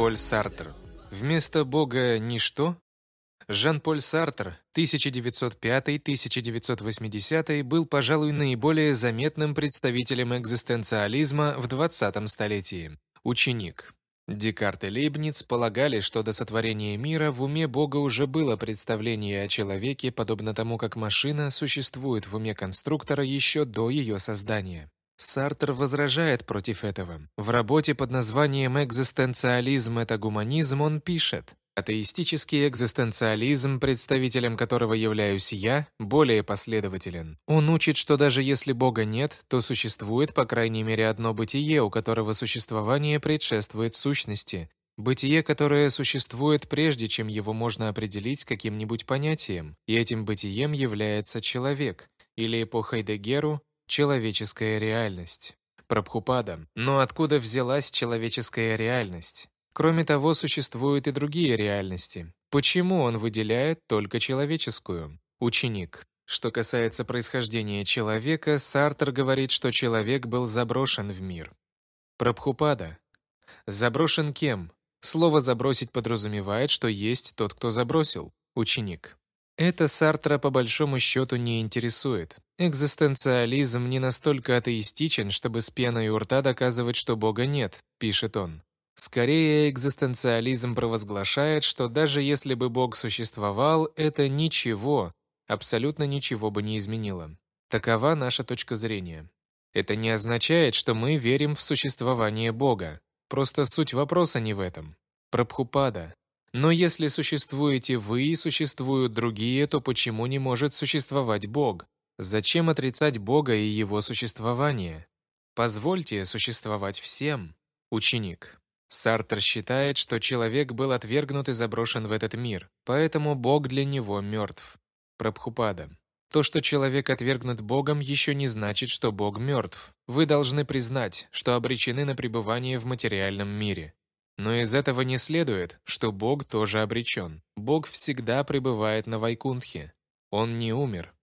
Жан-Поль Сартр. Вместо Бога ничто? Жан-Поль Сартр 1905-1980 был, пожалуй, наиболее заметным представителем экзистенциализма в 20 столетии. Ученик. Декарт и Лейбниц полагали, что до сотворения мира в уме Бога уже было представление о человеке, подобно тому, как машина существует в уме конструктора еще до ее создания. Сартр возражает против этого. В работе под названием «Экзистенциализм – это гуманизм» он пишет Атеистический экзистенциализм, представителем которого являюсь я, более последователен. Он учит, что даже если Бога нет, то существует, по крайней мере, одно бытие, у которого существование предшествует сущности. Бытие, которое существует прежде, чем его можно определить каким-нибудь понятием. И этим бытием является человек, или по Хайдегеру человеческая реальность. Прабхупада. Но откуда взялась человеческая реальность? Кроме того, существуют и другие реальности. Почему он выделяет только человеческую? Ученик. Что касается происхождения человека, Сартер говорит, что человек был заброшен в мир. Прабхупада. Заброшен кем? Слово «забросить» подразумевает, что есть тот, кто забросил. Ученик. Это Сартра по большому счету не интересует. «Экзистенциализм не настолько атеистичен, чтобы с пеной у рта доказывать, что Бога нет», — пишет он. Скорее, экзистенциализм провозглашает, что даже если бы Бог существовал, это ничего, абсолютно ничего бы не изменило. Такова наша точка зрения. Это не означает, что мы верим в существование Бога. Просто суть вопроса не в этом. Прабхупада. Но если существуете вы и существуют другие, то почему не может существовать Бог? Зачем отрицать Бога и его существование? Позвольте существовать всем. Ученик. Сартр считает, что человек был отвергнут и заброшен в этот мир, поэтому Бог для него мертв. Прабхупада. То, что человек отвергнут Богом, еще не значит, что Бог мертв. Вы должны признать, что обречены на пребывание в материальном мире. Но из этого не следует, что Бог тоже обречен. Бог всегда пребывает на Вайкунтхе. Он не умер,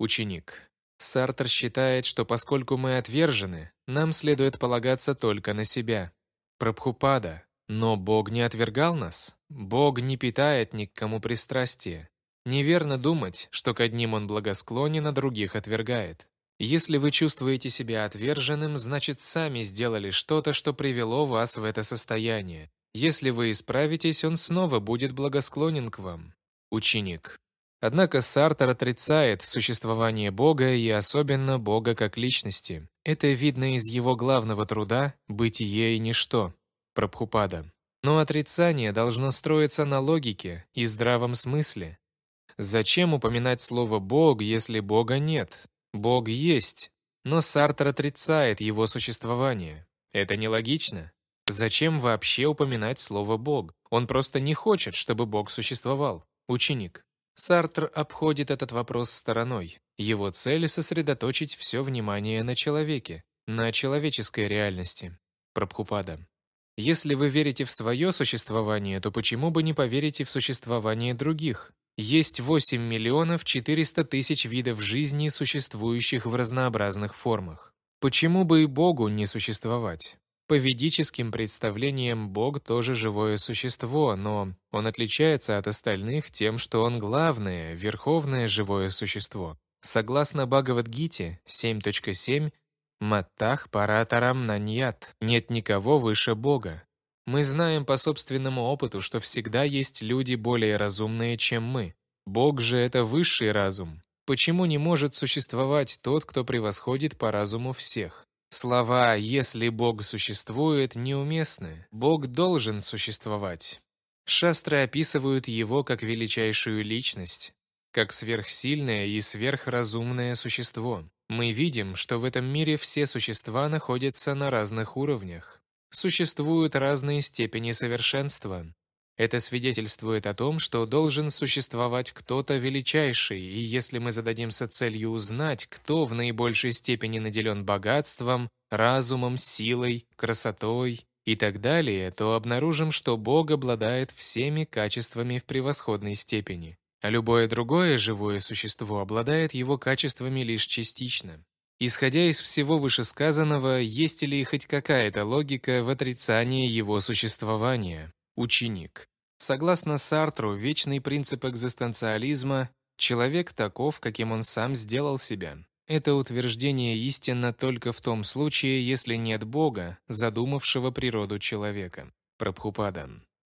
Ученик. Сартр считает, что поскольку мы отвержены, нам следует полагаться только на себя. Прабхупада. Но Бог не отвергал нас. Бог не питает ни к кому пристрастия. Неверно думать, что к одним он благосклонен, а других отвергает. Если вы чувствуете себя отверженным, значит, сами сделали что-то, что привело вас в это состояние. Если вы исправитесь, он снова будет благосклонен к вам. Ученик. Однако Сартер отрицает существование Бога и особенно Бога как личности. Это видно из его главного труда «Бытие и ничто» Прабхупада. Но отрицание должно строиться на логике и здравом смысле. Зачем упоминать слово «Бог», если Бога нет? Бог есть, но Сартер отрицает его существование. Это нелогично. Зачем вообще упоминать слово «Бог»? Он просто не хочет, чтобы Бог существовал. Ученик. Сартр обходит этот вопрос стороной. Его цель — сосредоточить все внимание на человеке, на человеческой реальности. Прабхупада. Если вы верите в свое существование, то почему бы не поверите в существование других? Есть 8 миллионов 400 тысяч видов жизни, существующих в разнообразных формах. Почему бы и Богу не существовать? По ведическим представлениям Бог тоже живое существо, но он отличается от остальных тем, что он главное, верховное живое существо. Согласно Бхагавадгите 7.7, «Маттах паратарам наньят» — «Нет никого выше Бога». Мы знаем по собственному опыту, что всегда есть люди более разумные, чем мы. Бог же — это высший разум. Почему не может существовать тот, кто превосходит по разуму всех? Слова «если Бог существует» неуместны. Бог должен существовать. Шастры описывают его как величайшую личность, как сверхсильное и сверхразумное существо. Мы видим, что в этом мире все существа находятся на разных уровнях. Существуют разные степени совершенства. Это свидетельствует о том, что должен существовать кто-то величайший, и если мы зададимся целью узнать, кто в наибольшей степени наделен богатством, разумом, силой, красотой и так далее, то обнаружим, что Бог обладает всеми качествами в превосходной степени. А любое другое живое существо обладает его качествами лишь частично. Исходя из всего вышесказанного, есть ли хоть какая-то логика в отрицании его существования? Ученик. Согласно Сартру, вечный принцип экзистенциализма «человек таков, каким он сам сделал себя». Это утверждение истинно только в том случае, если нет Бога, задумавшего природу человека. Прабхупада.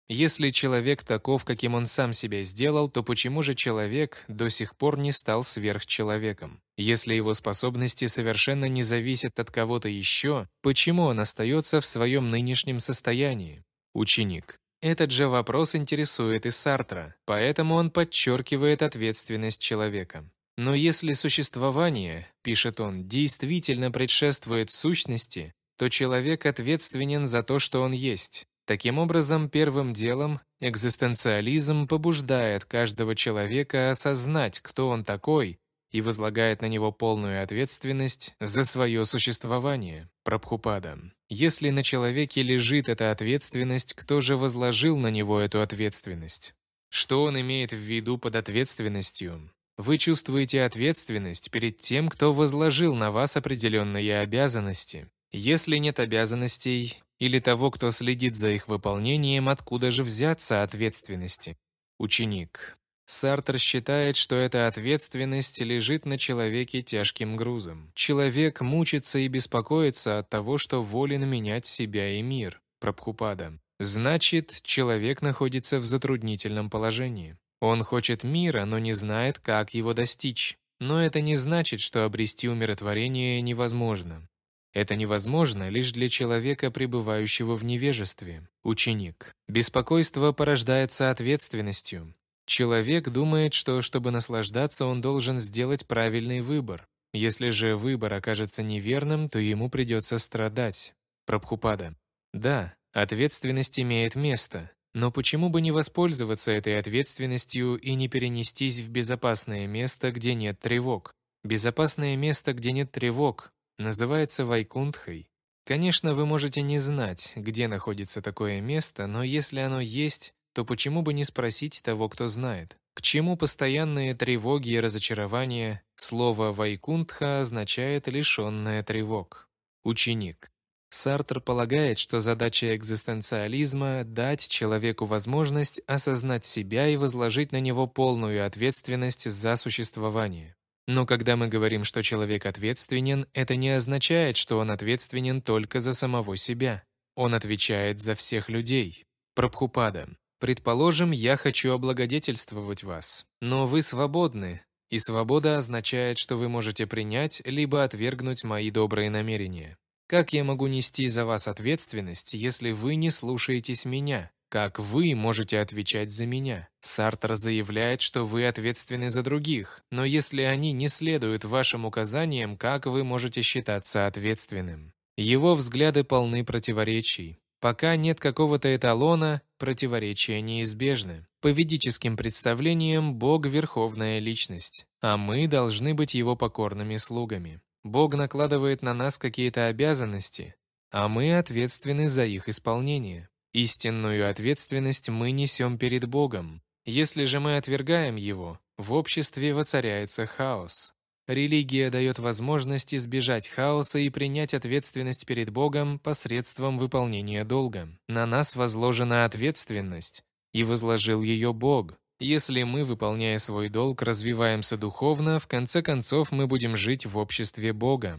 Если человек таков, каким он сам себя сделал, то почему же человек до сих пор не стал сверхчеловеком? Если его способности совершенно не зависят от кого-то еще, почему он остается в своем нынешнем состоянии? Ученик. Этот же вопрос интересует и Сартра, поэтому он подчеркивает ответственность человека. Но если существование, пишет он, действительно предшествует сущности, то человек ответственен за то, что он есть. Таким образом, первым делом экзистенциализм побуждает каждого человека осознать, кто он такой, и возлагает на него полную ответственность за свое существование. Прабхупада. Если на человеке лежит эта ответственность, кто же возложил на него эту ответственность? Что он имеет в виду под ответственностью? Вы чувствуете ответственность перед тем, кто возложил на вас определенные обязанности. Если нет обязанностей или того, кто следит за их выполнением, откуда же взяться ответственности? Ученик. Сартр считает, что эта ответственность лежит на человеке тяжким грузом. Человек мучится и беспокоится от того, что волен менять себя и мир. Прабхупада. Значит, человек находится в затруднительном положении. Он хочет мира, но не знает, как его достичь. Но это не значит, что обрести умиротворение невозможно. Это невозможно лишь для человека, пребывающего в невежестве. Ученик. Беспокойство порождается ответственностью. Человек думает, что чтобы наслаждаться, он должен сделать правильный выбор. Если же выбор окажется неверным, то ему придется страдать. Прабхупада. Да, ответственность имеет место, но почему бы не воспользоваться этой ответственностью и не перенестись в безопасное место, где нет тревог? Безопасное место, где нет тревог, называется вайкундхой. Конечно, вы можете не знать, где находится такое место, но если оно есть, то почему бы не спросить того, кто знает? К чему постоянные тревоги и разочарования? Слово «вайкунтха» означает «лишенная тревог». Ученик. Сартр полагает, что задача экзистенциализма – дать человеку возможность осознать себя и возложить на него полную ответственность за существование. Но когда мы говорим, что человек ответственен, это не означает, что он ответственен только за самого себя. Он отвечает за всех людей. Прабхупада. Предположим, я хочу облагодетельствовать вас, но вы свободны, и свобода означает, что вы можете принять либо отвергнуть мои добрые намерения. Как я могу нести за вас ответственность, если вы не слушаетесь меня? Как вы можете отвечать за меня? Сартр заявляет, что вы ответственны за других, но если они не следуют вашим указаниям, как вы можете считаться ответственным? Его взгляды полны противоречий. Пока нет какого-то эталона, противоречия неизбежны. По ведическим представлениям, Бог – верховная личность, а мы должны быть его покорными слугами. Бог накладывает на нас какие-то обязанности, а мы ответственны за их исполнение. Истинную ответственность мы несем перед Богом. Если же мы отвергаем его, в обществе воцаряется хаос. Религия дает возможность избежать хаоса и принять ответственность перед Богом посредством выполнения долга. На нас возложена ответственность, и возложил ее Бог. Если мы, выполняя свой долг, развиваемся духовно, в конце концов мы будем жить в обществе Бога.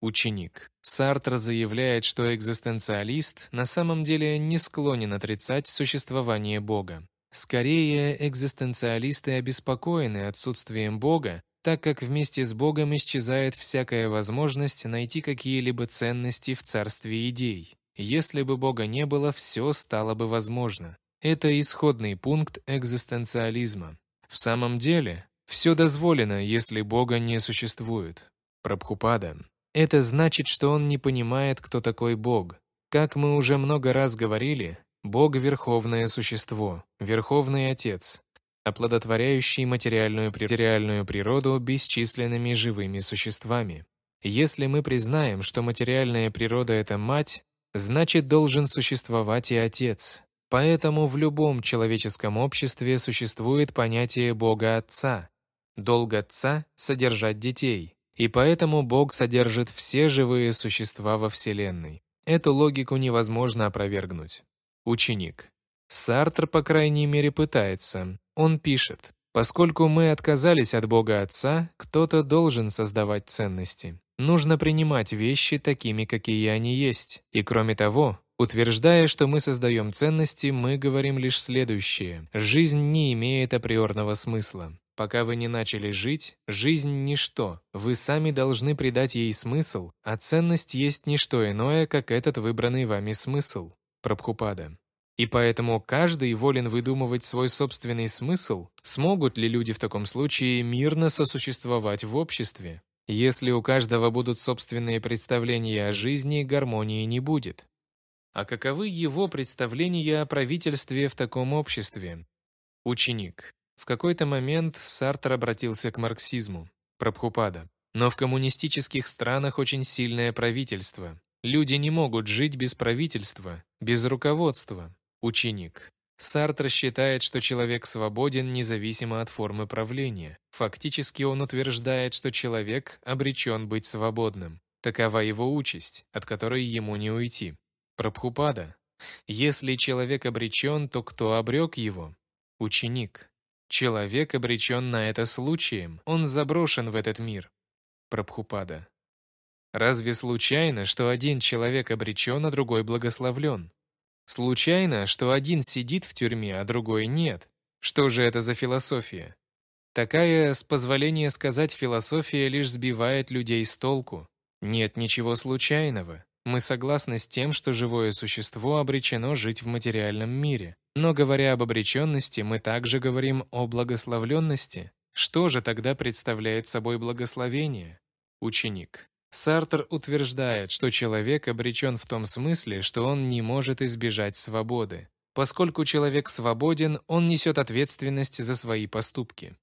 Ученик. Сартр заявляет, что экзистенциалист на самом деле не склонен отрицать существование Бога. Скорее, экзистенциалисты обеспокоены отсутствием Бога так как вместе с Богом исчезает всякая возможность найти какие-либо ценности в царстве идей. Если бы Бога не было, все стало бы возможно. Это исходный пункт экзистенциализма. В самом деле, все дозволено, если Бога не существует. Прабхупада. Это значит, что он не понимает, кто такой Бог. Как мы уже много раз говорили, Бог — верховное существо, верховный Отец, оплодотворяющий материальную, материальную природу бесчисленными живыми существами. Если мы признаем, что материальная природа — это мать, значит, должен существовать и отец. Поэтому в любом человеческом обществе существует понятие Бога Отца. Долг Отца — содержать детей. И поэтому Бог содержит все живые существа во Вселенной. Эту логику невозможно опровергнуть. Ученик. Сартр, по крайней мере, пытается. Он пишет, «Поскольку мы отказались от Бога Отца, кто-то должен создавать ценности. Нужно принимать вещи такими, какие они есть. И кроме того, Утверждая, что мы создаем ценности, мы говорим лишь следующее. Жизнь не имеет априорного смысла. Пока вы не начали жить, жизнь – ничто. Вы сами должны придать ей смысл, а ценность есть не что иное, как этот выбранный вами смысл. Прабхупада. И поэтому каждый волен выдумывать свой собственный смысл, смогут ли люди в таком случае мирно сосуществовать в обществе. Если у каждого будут собственные представления о жизни, гармонии не будет. А каковы его представления о правительстве в таком обществе? Ученик. В какой-то момент Сартр обратился к марксизму, Прабхупада. Но в коммунистических странах очень сильное правительство. Люди не могут жить без правительства, без руководства. Ученик. Сартр считает, что человек свободен независимо от формы правления. Фактически он утверждает, что человек обречен быть свободным. Такова его участь, от которой ему не уйти. Прабхупада. Если человек обречен, то кто обрек его? Ученик. Человек обречен на это случаем, он заброшен в этот мир. Прабхупада. Разве случайно, что один человек обречен, а другой благословлен? Случайно, что один сидит в тюрьме, а другой нет. Что же это за философия? Такая, с позволения сказать, философия лишь сбивает людей с толку. Нет ничего случайного. Мы согласны с тем, что живое существо обречено жить в материальном мире. Но говоря об обреченности, мы также говорим о благословленности. Что же тогда представляет собой благословение? Ученик. Сартр утверждает, что человек обречен в том смысле, что он не может избежать свободы. Поскольку человек свободен, он несет ответственность за свои поступки.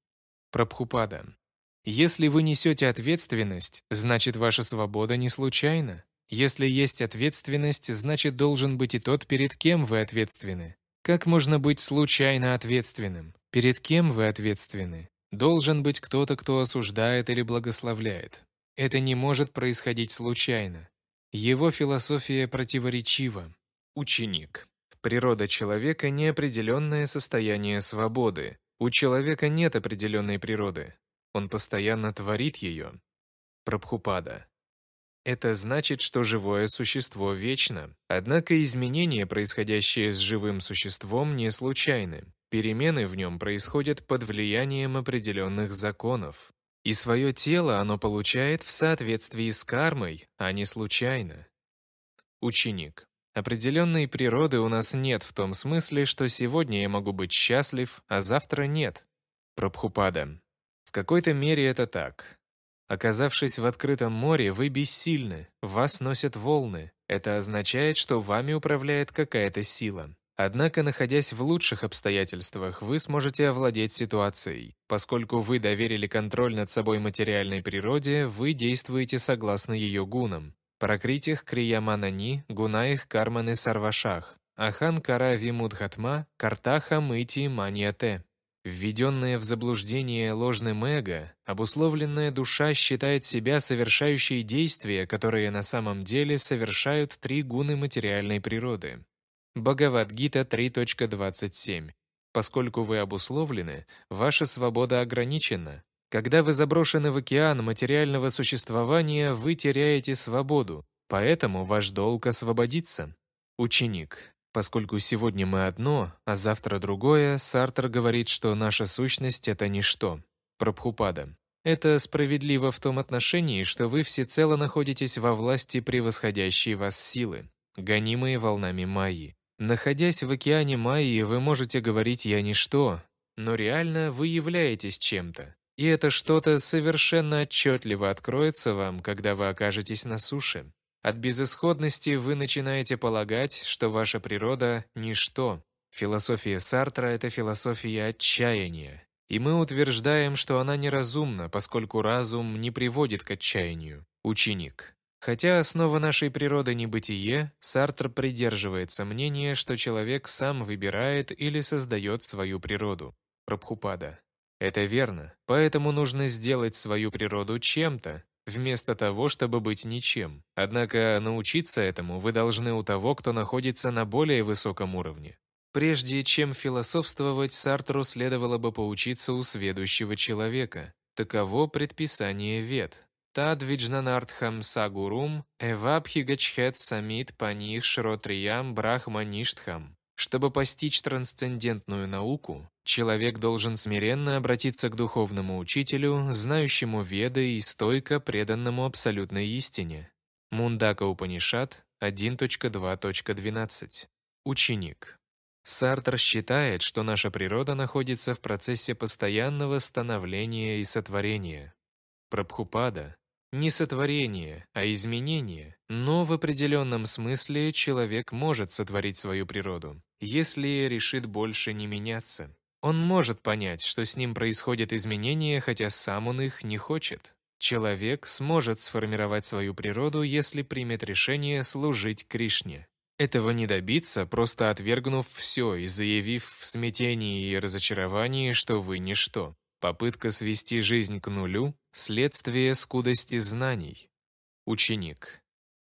Прабхупада. Если вы несете ответственность, значит ваша свобода не случайна. Если есть ответственность, значит должен быть и тот, перед кем вы ответственны. Как можно быть случайно ответственным? Перед кем вы ответственны? Должен быть кто-то, кто осуждает или благословляет. Это не может происходить случайно. Его философия противоречива. Ученик. Природа человека – неопределенное состояние свободы. У человека нет определенной природы. Он постоянно творит ее. Прабхупада. Это значит, что живое существо вечно. Однако изменения, происходящие с живым существом, не случайны. Перемены в нем происходят под влиянием определенных законов. И свое тело оно получает в соответствии с кармой, а не случайно. Ученик. Определенной природы у нас нет в том смысле, что сегодня я могу быть счастлив, а завтра нет. Прабхупада. В какой-то мере это так. Оказавшись в открытом море, вы бессильны, вас носят волны. Это означает, что вами управляет какая-то сила. Однако, находясь в лучших обстоятельствах, вы сможете овладеть ситуацией. Поскольку вы доверили контроль над собой материальной природе, вы действуете согласно ее гунам. Прокритих Крияманани, Гунаих Карманы Сарвашах, Ахан Кара Вимудхатма, Картаха Мыти Маньяте. Введенное в заблуждение ложным эго, обусловленная душа считает себя совершающей действия, которые на самом деле совершают три гуны материальной природы. Бхагавадгита 3.27. Поскольку вы обусловлены, ваша свобода ограничена. Когда вы заброшены в океан материального существования, вы теряете свободу, поэтому ваш долг освободиться. Ученик. Поскольку сегодня мы одно, а завтра другое, Сартр говорит, что наша сущность – это ничто. Прабхупада. Это справедливо в том отношении, что вы всецело находитесь во власти превосходящей вас силы, гонимые волнами Майи. Находясь в океане Майи, вы можете говорить «я ничто», но реально вы являетесь чем-то. И это что-то совершенно отчетливо откроется вам, когда вы окажетесь на суше. От безысходности вы начинаете полагать, что ваша природа – ничто. Философия Сартра – это философия отчаяния. И мы утверждаем, что она неразумна, поскольку разум не приводит к отчаянию. Ученик. Хотя основа нашей природы не бытие, Сартр придерживается мнения, что человек сам выбирает или создает свою природу. Прабхупада. Это верно, поэтому нужно сделать свою природу чем-то, вместо того, чтобы быть ничем. Однако научиться этому вы должны у того, кто находится на более высоком уровне. Прежде чем философствовать, Сартру следовало бы поучиться у сведущего человека. Таково предписание вет. Тадвиджнанардхам Сагурум Эвабхигачхет Самит Паних Шротриям Брахмаништхам. Чтобы постичь трансцендентную науку, человек должен смиренно обратиться к духовному учителю, знающему веды и стойко преданному абсолютной истине. Мундака Упанишат 1.2.12. Ученик. Сартр считает, что наша природа находится в процессе постоянного становления и сотворения. Прабхупада, не сотворение, а изменение, но в определенном смысле человек может сотворить свою природу, если решит больше не меняться. Он может понять, что с ним происходят изменения, хотя сам он их не хочет. Человек сможет сформировать свою природу, если примет решение служить Кришне. Этого не добиться, просто отвергнув все и заявив в смятении и разочаровании, что вы ничто. Попытка свести жизнь к нулю – следствие скудости знаний. Ученик.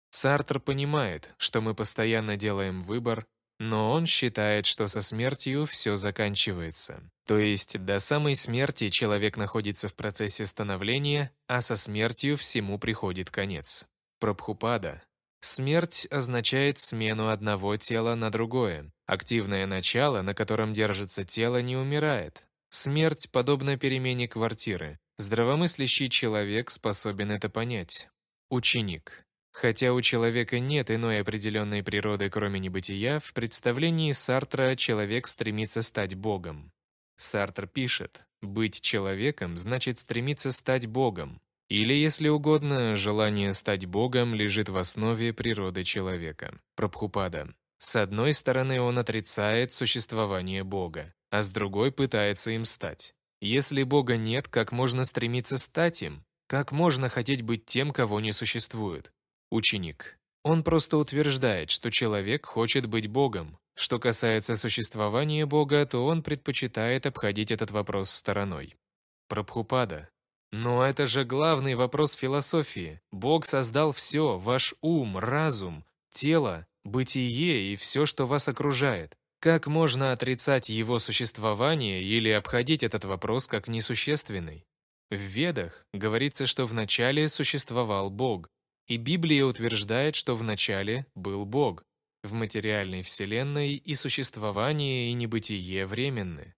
Сартр понимает, что мы постоянно делаем выбор, но он считает, что со смертью все заканчивается. То есть до самой смерти человек находится в процессе становления, а со смертью всему приходит конец. Прабхупада. Смерть означает смену одного тела на другое. Активное начало, на котором держится тело, не умирает. Смерть подобна перемене квартиры. Здравомыслящий человек способен это понять. Ученик. Хотя у человека нет иной определенной природы, кроме небытия, в представлении Сартра человек стремится стать Богом. Сартр пишет, «Быть человеком значит стремиться стать Богом». Или, если угодно, желание стать Богом лежит в основе природы человека. Прабхупада. С одной стороны, он отрицает существование Бога а с другой пытается им стать. Если Бога нет, как можно стремиться стать им? Как можно хотеть быть тем, кого не существует? Ученик. Он просто утверждает, что человек хочет быть Богом. Что касается существования Бога, то он предпочитает обходить этот вопрос стороной. Прабхупада. Но это же главный вопрос философии. Бог создал все, ваш ум, разум, тело, бытие и все, что вас окружает. Как можно отрицать его существование или обходить этот вопрос как несущественный? В Ведах говорится, что вначале существовал Бог, и Библия утверждает, что вначале был Бог. В материальной вселенной и существование, и небытие временны.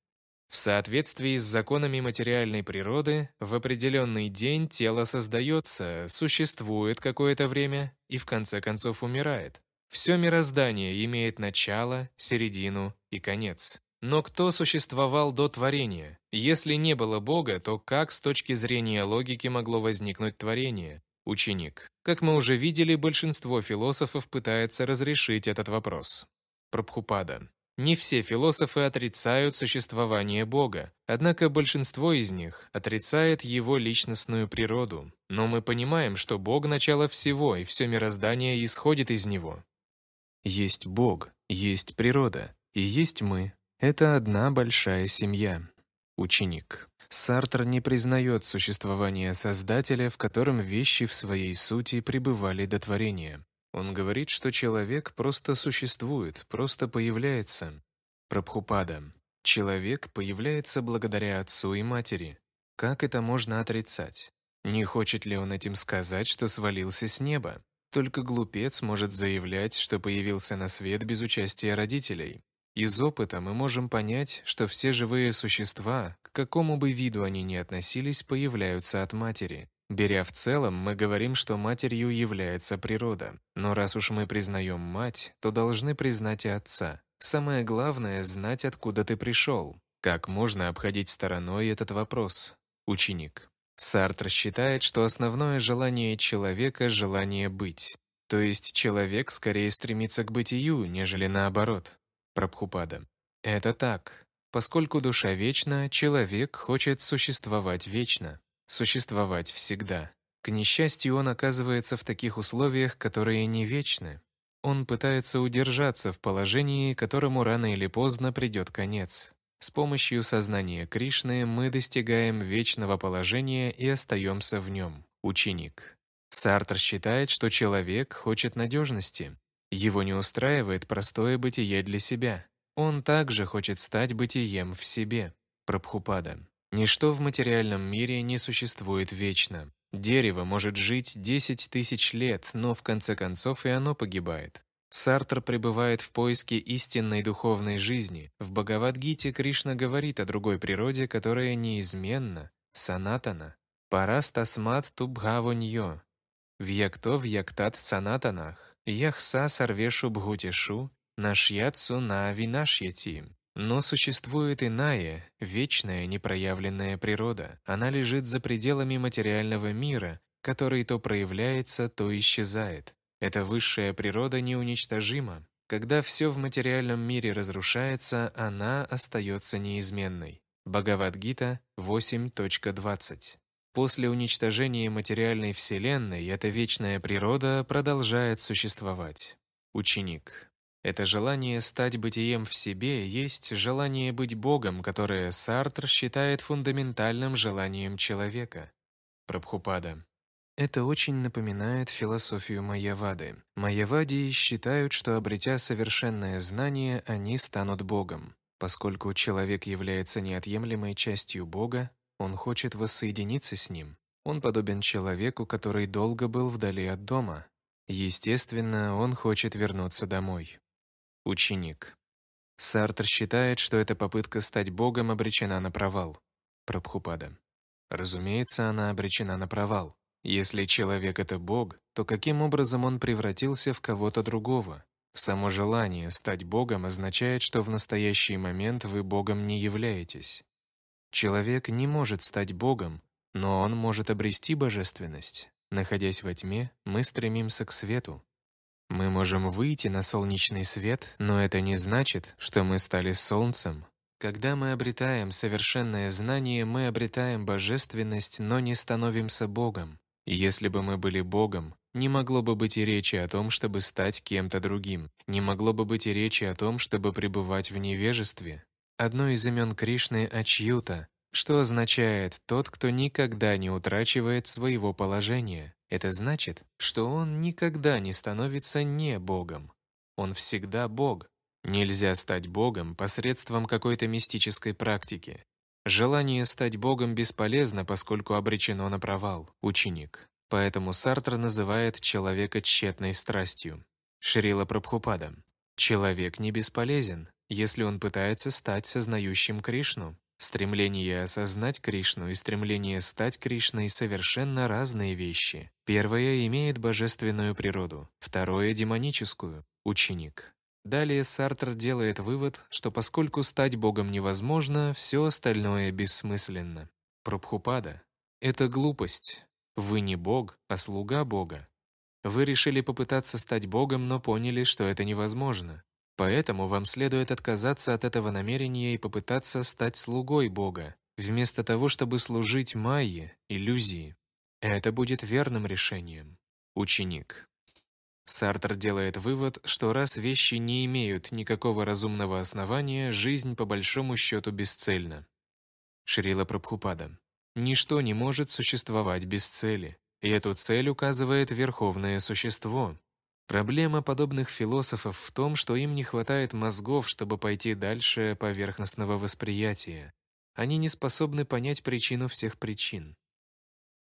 В соответствии с законами материальной природы, в определенный день тело создается, существует какое-то время и в конце концов умирает. Все мироздание имеет начало, середину и конец. Но кто существовал до творения? Если не было Бога, то как с точки зрения логики могло возникнуть творение? Ученик. Как мы уже видели, большинство философов пытается разрешить этот вопрос. Прабхупада. Не все философы отрицают существование Бога, однако большинство из них отрицает его личностную природу. Но мы понимаем, что Бог – начало всего, и все мироздание исходит из него. Есть Бог, есть природа и есть мы. Это одна большая семья. Ученик. Сартр не признает существование Создателя, в котором вещи в своей сути пребывали до творения. Он говорит, что человек просто существует, просто появляется. Прабхупада. Человек появляется благодаря отцу и матери. Как это можно отрицать? Не хочет ли он этим сказать, что свалился с неба? Только глупец может заявлять, что появился на свет без участия родителей. Из опыта мы можем понять, что все живые существа, к какому бы виду они ни относились, появляются от матери. Беря в целом, мы говорим, что матерью является природа. Но раз уж мы признаем мать, то должны признать и отца. Самое главное – знать, откуда ты пришел. Как можно обходить стороной этот вопрос? Ученик. Сартр считает, что основное желание человека – желание быть. То есть человек скорее стремится к бытию, нежели наоборот. Прабхупада. Это так. Поскольку душа вечна, человек хочет существовать вечно, существовать всегда. К несчастью, он оказывается в таких условиях, которые не вечны. Он пытается удержаться в положении, которому рано или поздно придет конец. С помощью сознания Кришны мы достигаем вечного положения и остаемся в нем. Ученик. Сартр считает, что человек хочет надежности. Его не устраивает простое бытие для себя. Он также хочет стать бытием в себе. Прабхупада. Ничто в материальном мире не существует вечно. Дерево может жить 10 тысяч лет, но в конце концов и оно погибает. Сартр пребывает в поиске истинной духовной жизни. В Бхагавадгите Кришна говорит о другой природе, которая неизменна, санатана. Парас тасмат тубгавуньо. Вьякто вьяктат санатанах. Яхса сарвешу бхутишу. Нашьяцу на винашьяти. Но существует иная, вечная, непроявленная природа. Она лежит за пределами материального мира, который то проявляется, то исчезает. Эта высшая природа неуничтожима. Когда все в материальном мире разрушается, она остается неизменной. Бхагавадгита 8.20 После уничтожения материальной вселенной эта вечная природа продолжает существовать. Ученик. Это желание стать бытием в себе есть желание быть Богом, которое Сартр считает фундаментальным желанием человека. Прабхупада. Это очень напоминает философию Майявады. Майявадии считают, что, обретя совершенное знание, они станут Богом. Поскольку человек является неотъемлемой частью Бога, он хочет воссоединиться с Ним. Он подобен человеку, который долго был вдали от дома. Естественно, он хочет вернуться домой. Ученик. Сартр считает, что эта попытка стать Богом обречена на провал. Прабхупада. Разумеется, она обречена на провал. Если человек — это Бог, то каким образом он превратился в кого-то другого? Само желание стать Богом означает, что в настоящий момент вы Богом не являетесь. Человек не может стать Богом, но он может обрести божественность. Находясь во тьме, мы стремимся к свету. Мы можем выйти на солнечный свет, но это не значит, что мы стали солнцем. Когда мы обретаем совершенное знание, мы обретаем божественность, но не становимся Богом. Если бы мы были Богом, не могло бы быть и речи о том, чтобы стать кем-то другим. Не могло бы быть и речи о том, чтобы пребывать в невежестве. Одно из имен Кришны – Ачьюта, что означает «тот, кто никогда не утрачивает своего положения». Это значит, что он никогда не становится не Богом. Он всегда Бог. Нельзя стать Богом посредством какой-то мистической практики. Желание стать Богом бесполезно, поскольку обречено на провал, ученик. Поэтому Сартр называет человека тщетной страстью. Шрила Прабхупада. Человек не бесполезен, если он пытается стать сознающим Кришну. Стремление осознать Кришну и стремление стать Кришной – совершенно разные вещи. Первое имеет божественную природу, второе – демоническую. Ученик. Далее Сартр делает вывод, что поскольку стать богом невозможно, все остальное бессмысленно. Прабхупада — это глупость. Вы не бог, а слуга бога. Вы решили попытаться стать богом, но поняли, что это невозможно. Поэтому вам следует отказаться от этого намерения и попытаться стать слугой бога, вместо того, чтобы служить майе, иллюзии. Это будет верным решением. Ученик. Сартр делает вывод, что раз вещи не имеют никакого разумного основания, жизнь по большому счету бесцельна. Шрила Прабхупада. Ничто не может существовать без цели, и эту цель указывает Верховное Существо. Проблема подобных философов в том, что им не хватает мозгов, чтобы пойти дальше поверхностного восприятия. Они не способны понять причину всех причин.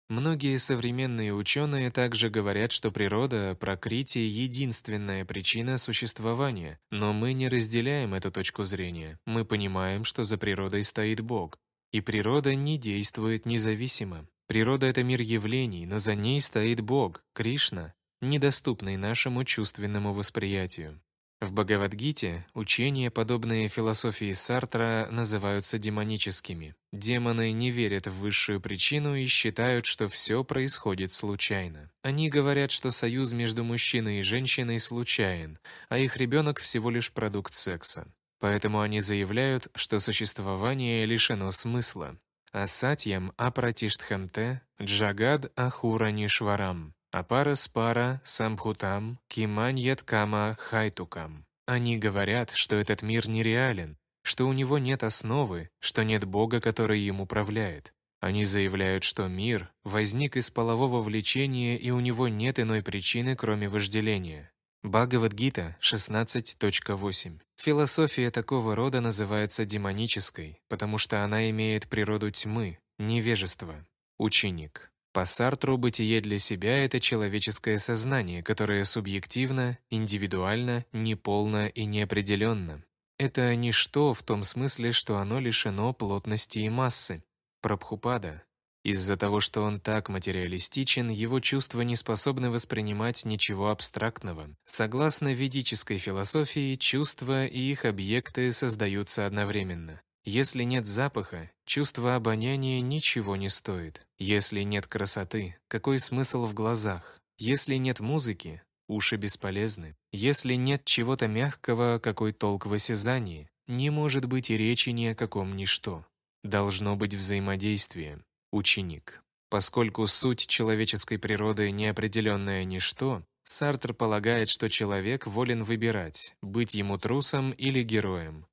Многие современные ученые также говорят, что природа, прокрытие – единственная причина существования, но мы не разделяем эту точку зрения. Мы понимаем, что за природой стоит Бог, и природа не действует независимо. Природа – это мир явлений, но за ней стоит Бог, Кришна, недоступный нашему чувственному восприятию. В Бхагавадгите учения, подобные философии Сартра, называются демоническими. Демоны не верят в высшую причину и считают, что все происходит случайно. Они говорят, что союз между мужчиной и женщиной случайен, а их ребенок всего лишь продукт секса. Поэтому они заявляют, что существование лишено смысла. Асатьям апратиштхамте джагад ахуранишварам. Апара спара, самбхутам, кама хайтукам. Они говорят, что этот мир нереален, что у него нет основы, что нет Бога, который им управляет. Они заявляют, что мир возник из полового влечения и у него нет иной причины, кроме вожделения. Бхагавадгита 16.8. Философия такого рода называется демонической, потому что она имеет природу тьмы, невежества. Ученик. По Сартру бытие для себя – это человеческое сознание, которое субъективно, индивидуально, неполно и неопределенно. Это ничто в том смысле, что оно лишено плотности и массы. Прабхупада. Из-за того, что он так материалистичен, его чувства не способны воспринимать ничего абстрактного. Согласно ведической философии, чувства и их объекты создаются одновременно. Если нет запаха, чувство обоняния ничего не стоит. Если нет красоты, какой смысл в глазах? Если нет музыки, уши бесполезны. Если нет чего-то мягкого, какой толк в осязании? Не может быть и речи ни о каком ничто. Должно быть взаимодействие. Ученик. Поскольку суть человеческой природы неопределенное ничто, Сартр полагает, что человек волен выбирать, быть ему трусом или героем,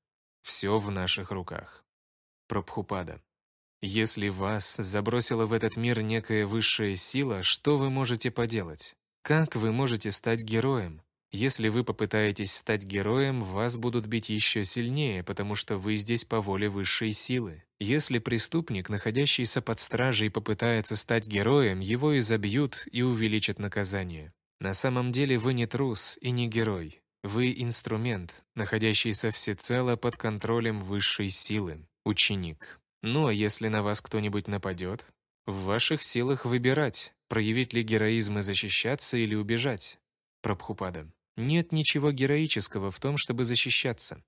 все в наших руках. Прабхупада. Если вас забросила в этот мир некая высшая сила, что вы можете поделать? Как вы можете стать героем? Если вы попытаетесь стать героем, вас будут бить еще сильнее, потому что вы здесь по воле высшей силы. Если преступник, находящийся под стражей, попытается стать героем, его изобьют и увеличат наказание. На самом деле вы не трус и не герой. Вы инструмент, находящийся всецело под контролем высшей силы, ученик. Но ну, а если на вас кто-нибудь нападет, в ваших силах выбирать, проявить ли героизм и защищаться или убежать. Прабхупада. Нет ничего героического в том, чтобы защищаться.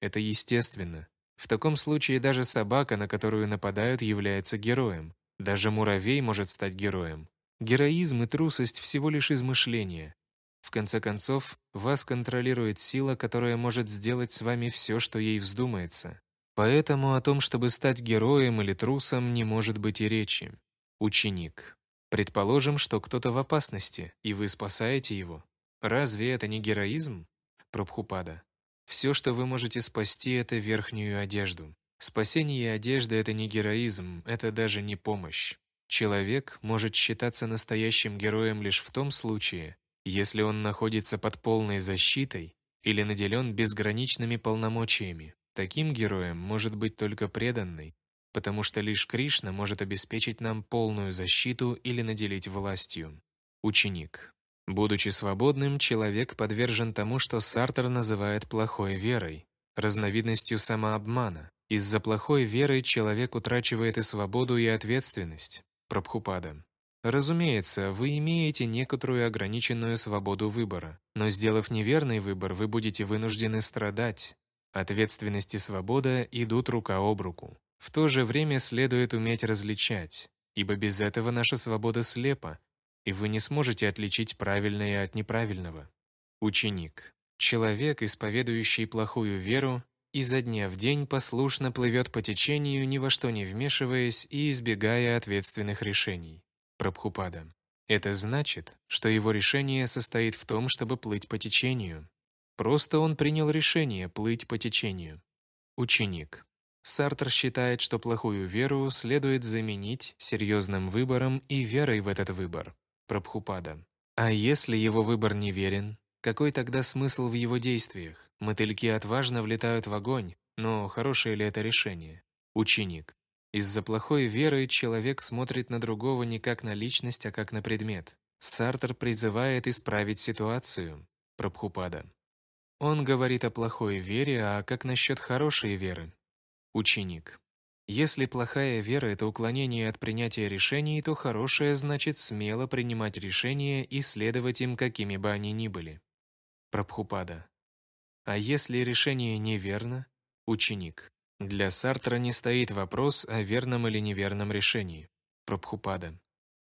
Это естественно. В таком случае даже собака, на которую нападают, является героем. Даже муравей может стать героем. Героизм и трусость всего лишь измышления. В конце концов, вас контролирует сила, которая может сделать с вами все, что ей вздумается. Поэтому о том, чтобы стать героем или трусом, не может быть и речи. Ученик. Предположим, что кто-то в опасности, и вы спасаете его. Разве это не героизм? Прабхупада. Все, что вы можете спасти, это верхнюю одежду. Спасение одежды – это не героизм, это даже не помощь. Человек может считаться настоящим героем лишь в том случае, если он находится под полной защитой или наделен безграничными полномочиями. Таким героем может быть только преданный, потому что лишь Кришна может обеспечить нам полную защиту или наделить властью. Ученик. Будучи свободным, человек подвержен тому, что Сартер называет плохой верой, разновидностью самообмана. Из-за плохой веры человек утрачивает и свободу, и ответственность. Прабхупада. Разумеется, вы имеете некоторую ограниченную свободу выбора, но сделав неверный выбор, вы будете вынуждены страдать. Ответственность и свобода идут рука об руку. В то же время следует уметь различать, ибо без этого наша свобода слепа, и вы не сможете отличить правильное от неправильного. Ученик. Человек, исповедующий плохую веру, изо дня в день послушно плывет по течению, ни во что не вмешиваясь и избегая ответственных решений. Прабхупада. Это значит, что его решение состоит в том, чтобы плыть по течению. Просто он принял решение плыть по течению. Ученик. Сартр считает, что плохую веру следует заменить серьезным выбором и верой в этот выбор. Прабхупада. А если его выбор неверен, какой тогда смысл в его действиях? Мотыльки отважно влетают в огонь, но хорошее ли это решение? Ученик. Из-за плохой веры человек смотрит на другого не как на личность, а как на предмет. Сартер призывает исправить ситуацию. Прабхупада. Он говорит о плохой вере, а как насчет хорошей веры? Ученик. Если плохая вера – это уклонение от принятия решений, то хорошая значит смело принимать решения и следовать им, какими бы они ни были. Прабхупада. А если решение неверно? Ученик. Для Сартра не стоит вопрос о верном или неверном решении. Прабхупада.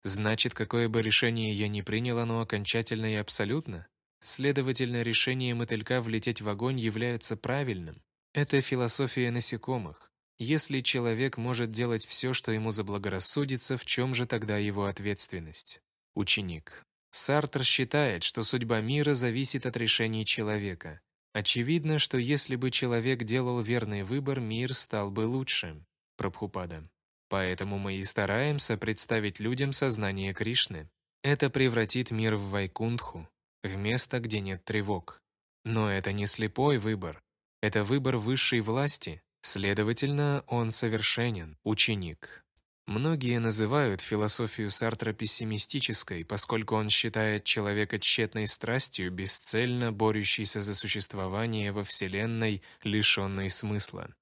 Значит, какое бы решение я ни принял, оно окончательно и абсолютно? Следовательно, решение мотылька влететь в огонь является правильным. Это философия насекомых. Если человек может делать все, что ему заблагорассудится, в чем же тогда его ответственность? Ученик. Сартр считает, что судьба мира зависит от решений человека. Очевидно, что если бы человек делал верный выбор, мир стал бы лучше. Прабхупада. Поэтому мы и стараемся представить людям сознание Кришны. Это превратит мир в Вайкунтху, в место, где нет тревог. Но это не слепой выбор. Это выбор высшей власти, следовательно, он совершенен, ученик. Многие называют философию Сартра пессимистической, поскольку он считает человека тщетной страстью, бесцельно борющейся за существование во Вселенной, лишенной смысла.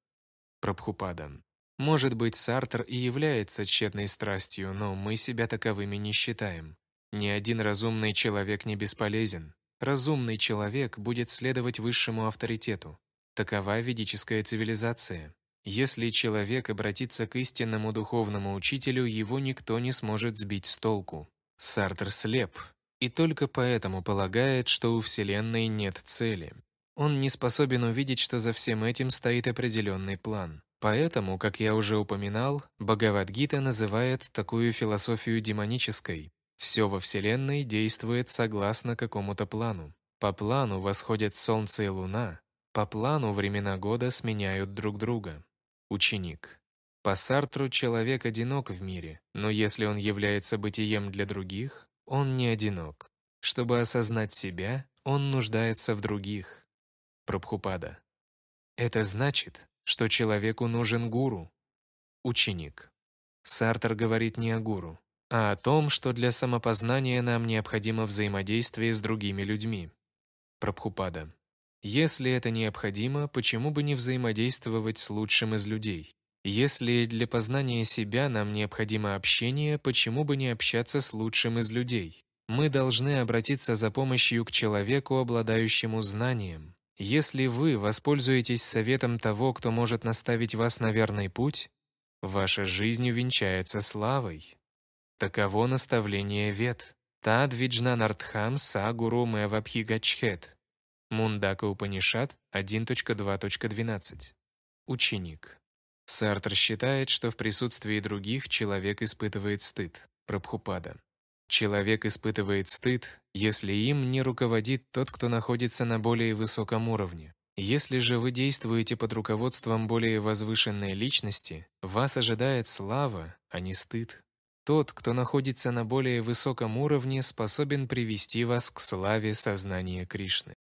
Прабхупада. Может быть, Сартр и является тщетной страстью, но мы себя таковыми не считаем. Ни один разумный человек не бесполезен. Разумный человек будет следовать высшему авторитету. Такова ведическая цивилизация. Если человек обратится к истинному духовному учителю, его никто не сможет сбить с толку. Сартер слеп, и только поэтому полагает, что у Вселенной нет цели. Он не способен увидеть, что за всем этим стоит определенный план. Поэтому, как я уже упоминал, Бхагавадгита называет такую философию демонической. Все во Вселенной действует согласно какому-то плану. По плану восходят Солнце и Луна, по плану времена года сменяют друг друга. Ученик. По Сартру человек одинок в мире, но если он является бытием для других, он не одинок. Чтобы осознать себя, он нуждается в других. Прабхупада. Это значит, что человеку нужен гуру. Ученик. Сартр говорит не о гуру, а о том, что для самопознания нам необходимо взаимодействие с другими людьми. Прабхупада. Если это необходимо, почему бы не взаимодействовать с лучшим из людей? Если для познания себя нам необходимо общение, почему бы не общаться с лучшим из людей? Мы должны обратиться за помощью к человеку, обладающему знанием. Если вы воспользуетесь советом того, кто может наставить вас на верный путь, ваша жизнь увенчается славой. Таково наставление вет. Тадвиджнанартхам Сагуру Мэвабхигачхет. Мундака Упанишат 1.2.12. Ученик. Сартр считает, что в присутствии других человек испытывает стыд. Прабхупада. Человек испытывает стыд, если им не руководит тот, кто находится на более высоком уровне. Если же вы действуете под руководством более возвышенной личности, вас ожидает слава, а не стыд. Тот, кто находится на более высоком уровне, способен привести вас к славе сознания Кришны.